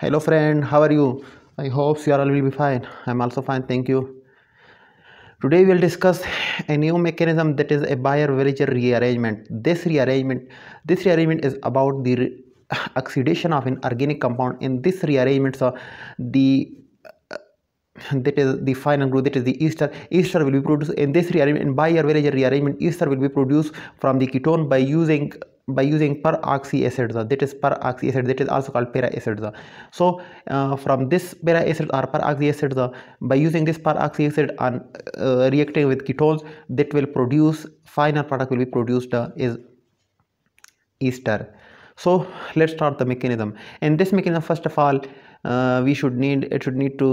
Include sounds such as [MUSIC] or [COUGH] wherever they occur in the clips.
hello friend how are you i hope you are all will be fine i'm also fine thank you today we'll discuss a new mechanism that is a buyer villager rearrangement this rearrangement this rearrangement is about the oxidation of an organic compound in this rearrangement so the uh, that is the final group that is the ester ester will be produced in this rearrangement in your villager rearrangement ester will be produced from the ketone by using by using peroxy acids that is peroxy acid that is also called para acids so uh, from this para acid or peroxy acids uh, by using this peroxy acid and uh, reacting with ketones that will produce final product will be produced uh, is ester so let's start the mechanism and this mechanism first of all uh, we should need it should need to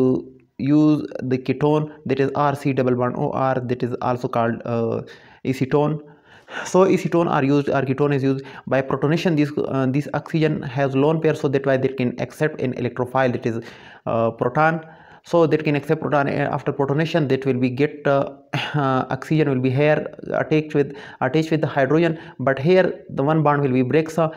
use the ketone that is rc double one or that is also called uh, acetone so if ketone are used or ketone is used by protonation this uh, this oxygen has lone pair so that why they can accept an electrophile that is uh, proton so that can accept proton uh, after protonation that will be get uh, [COUGHS] oxygen will be here uh, attached with attached with the hydrogen but here the one bond will be breaks uh,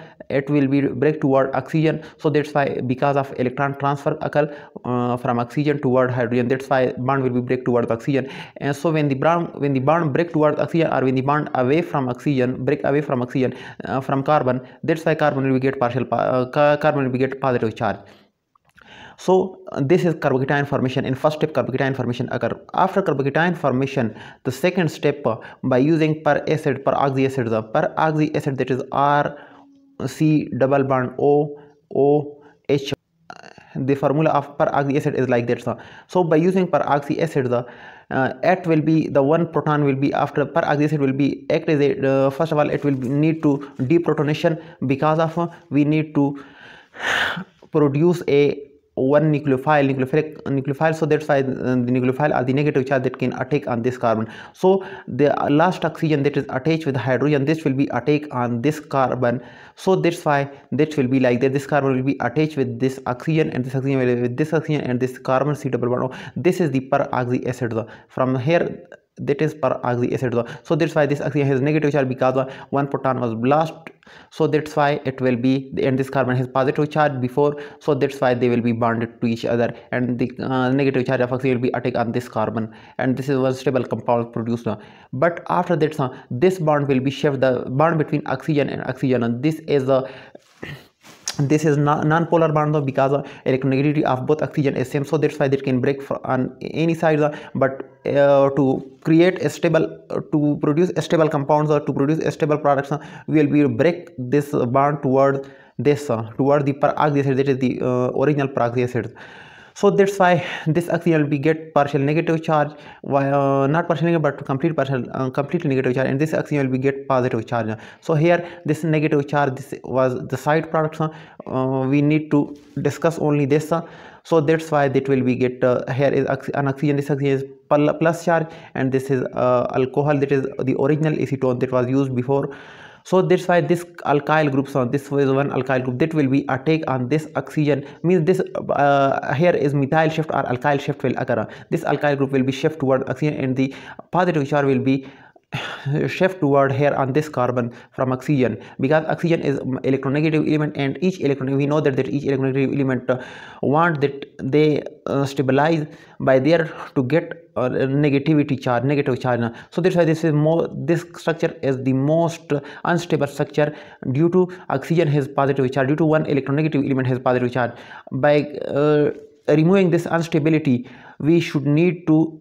it will be break toward oxygen so that's why because of electron transfer occur uh, from oxygen toward hydrogen that's why bond will be break toward oxygen and so when the bond when the bond break toward oxygen or when the bond away from oxygen break away from oxygen uh, from carbon that's why carbon will be get partial uh, carbon will be get positive charge so uh, this is carbocation formation. In first step, carbocation formation occur. After carbocation formation, the second step uh, by using per acid, per oxy acid, the per oxy acid that is R C double bond O O H. Uh, the formula of per oxy acid is like that. So by using per oxy acid, the uh, will be the one proton will be after per oxy will be act a, uh, first of all it will be, need to deprotonation because of uh, we need to [SIGHS] produce a one nucleophile nucleophilic nucleophile so that's why the nucleophile are the negative charge that can attack on this carbon so the last oxygen that is attached with hydrogen this will be attack on this carbon so that's why this will be like that this carbon will be attached with this oxygen and this oxygen with this oxygen and this carbon c double bond this is the oxy acid from here that is per oxy acid so that's why this oxygen has negative charge because one proton was lost so that's why it will be and this carbon has positive charge before so that's why they will be bonded to each other and the uh, negative charge of oxygen will be attack on this carbon and this is one stable compound produced but after that this bond will be shift the bond between oxygen and oxygen and this is a this is non-polar bond though because of electronegativity of both oxygen is same so that's why they can break on any side uh, but uh, to create a stable uh, to produce stable compounds or uh, to produce stable products we will be break this bond towards this towards the peroxide that is the original peroxide so that's why this axion will get partial negative charge uh, not partial negative but complete partial uh, completely negative charge and this axion will get positive charge so here this negative charge this was the side product. uh, we need to discuss only this so that's why that will be get uh, here is an oxygen this oxygen is plus charge and this is uh, alcohol that is the original acetone that was used before so that's why this alkyl groups on this is one alkyl group that will be a take on this oxygen means this uh, here is methyl shift or alkyl shift will occur this alkyl group will be shift toward oxygen and the positive charge will be [SIGHS] shift toward here on this carbon from oxygen because oxygen is electronegative element and each electron we know that, that each electronegative element uh, want that they uh, stabilize by there to get uh, negativity charge negative charge so that's why this is more this structure is the most unstable structure due to oxygen has positive charge due to one electronegative element has positive charge by uh, removing this instability we should need to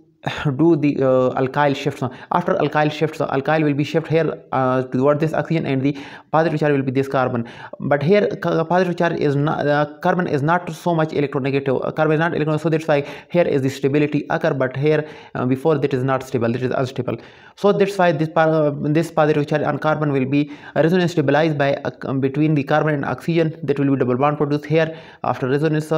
do the uh, alkyl shifts after alkyl shifts alkyl will be shift here uh, toward this oxygen and the positive charge will be this carbon but here positive charge is not uh, carbon is not so much electronegative uh, carbon is not electron so that's why here is the stability occur but here uh, before that is not stable it is unstable so that's why this uh, this positive charge on carbon will be resonance stabilized by between the carbon and oxygen that will be double bond produced here after resonance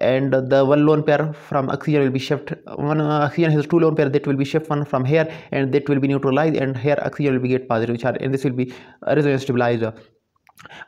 and the one lone pair from oxygen will be shift one oxygen has those two lone pair that will be shift one from here and that will be neutralized and here oxygen will be get positive charge and this will be resonance stabilizer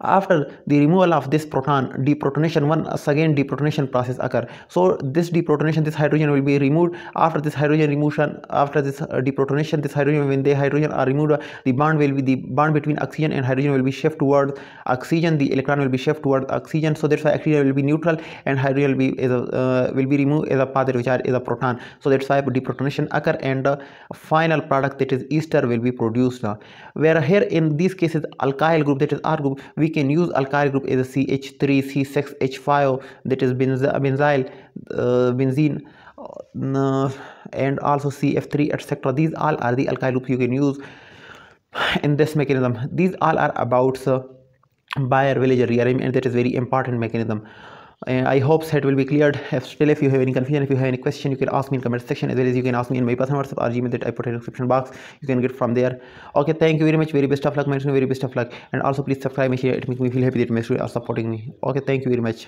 after the removal of this proton deprotonation once again deprotonation process occur so this deprotonation this hydrogen will be removed after this hydrogen removal, after this uh, deprotonation this hydrogen when the hydrogen are removed uh, the bond will be the bond between oxygen and hydrogen will be shift towards oxygen the electron will be shift towards oxygen so that's why oxygen will be neutral and hydrogen will be is a, uh, will be removed as a positive charge is a proton so that's why deprotonation occur and the uh, final product that is ester will be produced where here in these cases alkyl group that is r group we can use alkyl group as a CH3C6H5 that is benzyl, uh, benzene uh, and also CF3 etc. These all are the alkyl groups you can use in this mechanism. These all are about uh, Bayer-Villager rearrangement and that is very important mechanism. Uh, i hope that will be cleared if still if you have any confusion if you have any question you can ask me in comment section as well as you can ask me in my personal whatsapp or gmail that i put in description box you can get from there okay thank you very much very best of luck my very best of luck and also please subscribe and share it makes me feel happy that you are supporting me okay thank you very much